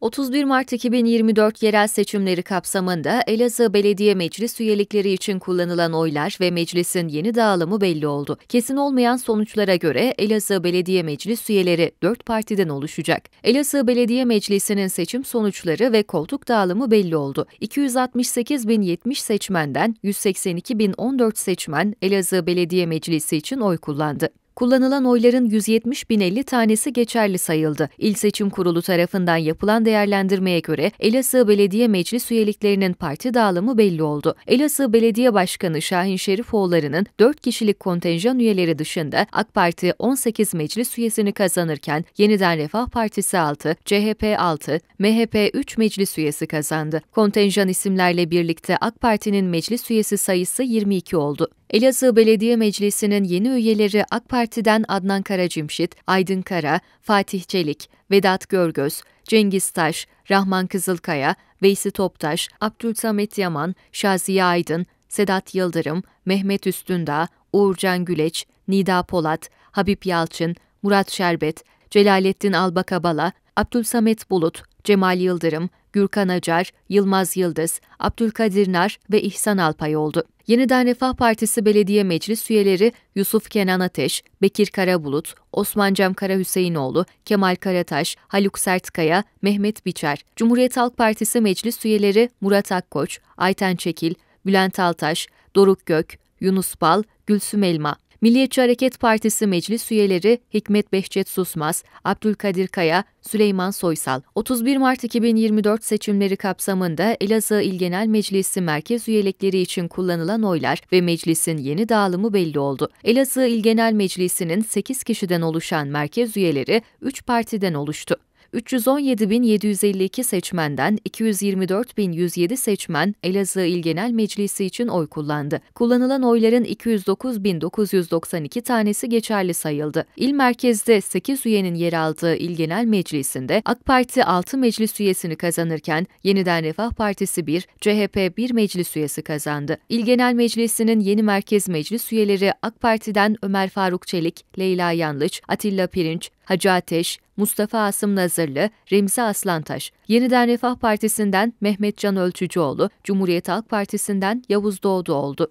31 Mart 2024 yerel seçimleri kapsamında Elazığ Belediye Meclis üyelikleri için kullanılan oylar ve meclisin yeni dağılımı belli oldu. Kesin olmayan sonuçlara göre Elazığ Belediye Meclis üyeleri 4 partiden oluşacak. Elazığ Belediye Meclisi'nin seçim sonuçları ve koltuk dağılımı belli oldu. 268.070 seçmenden 182.014 seçmen Elazığ Belediye Meclisi için oy kullandı. Kullanılan oyların 170 bin 50 tanesi geçerli sayıldı. İl Seçim Kurulu tarafından yapılan değerlendirmeye göre Elazığ Belediye Meclis üyeliklerinin parti dağılımı belli oldu. Elazığ Belediye Başkanı Şahin Şerifoğulları'nın 4 kişilik kontenjan üyeleri dışında AK Parti 18 meclis üyesini kazanırken yeniden Refah Partisi 6, CHP 6, MHP 3 meclis üyesi kazandı. Kontenjan isimlerle birlikte AK Parti'nin meclis üyesi sayısı 22 oldu. Elazığ Belediye Meclisi'nin yeni üyeleri AK Parti'den Adnan Karacimşit, Aydın Kara, Fatih Çelik, Vedat Görgöz, Cengiz Taş, Rahman Kızılkaya, Veysi Toptaş, Abdülsamet Yaman, Şaziye Aydın, Sedat Yıldırım, Mehmet Üstündağ, Uğurcan Güleç, Nida Polat, Habip Yalçın, Murat Şerbet, Celalettin Albakabala, Abdülsamet Bulut, Cemal Yıldırım, Gürkan Acar, Yılmaz Yıldız, Abdülkadir Nar ve İhsan Alpay oldu. Yeniden Refah Partisi Belediye Meclis üyeleri Yusuf Kenan Ateş, Bekir Karabulut, Osman Cem Karahüseyinoğlu, Kemal Karataş, Haluk Sertkaya, Mehmet Biçer, Cumhuriyet Halk Partisi Meclis üyeleri Murat Akkoç, Ayten Çekil, Bülent Altaş, Doruk Gök, Yunus Bal, Gülsüm Elma, Milliyetçi Hareket Partisi meclis üyeleri Hikmet Behçet Susmaz, Abdülkadir Kaya, Süleyman Soysal, 31 Mart 2024 seçimleri kapsamında Elazığ İl Genel Meclisi merkez üyelikleri için kullanılan oylar ve meclisin yeni dağılımı belli oldu. Elazığ İl Genel Meclisi'nin 8 kişiden oluşan merkez üyeleri 3 partiden oluştu. 317.752 seçmenden 224.107 seçmen Elazığ İl Genel Meclisi için oy kullandı. Kullanılan oyların 209.992 tanesi geçerli sayıldı. İl merkezde 8 üyenin yer aldığı İl Genel Meclisi'nde AK Parti 6 meclis üyesini kazanırken Yeniden Refah Partisi 1, CHP 1 meclis üyesi kazandı. İl Genel Meclisi'nin yeni merkez meclis üyeleri AK Parti'den Ömer Faruk Çelik, Leyla Yanlıç, Atilla Pirinç, Hacı Ateş, Mustafa Asım Nazırlı, Remzi Aslantaş, Yeniden Refah Partisi'nden Mehmet Can Öltücüoğlu, Cumhuriyet Halk Partisi'nden Yavuz Doğdu oldu.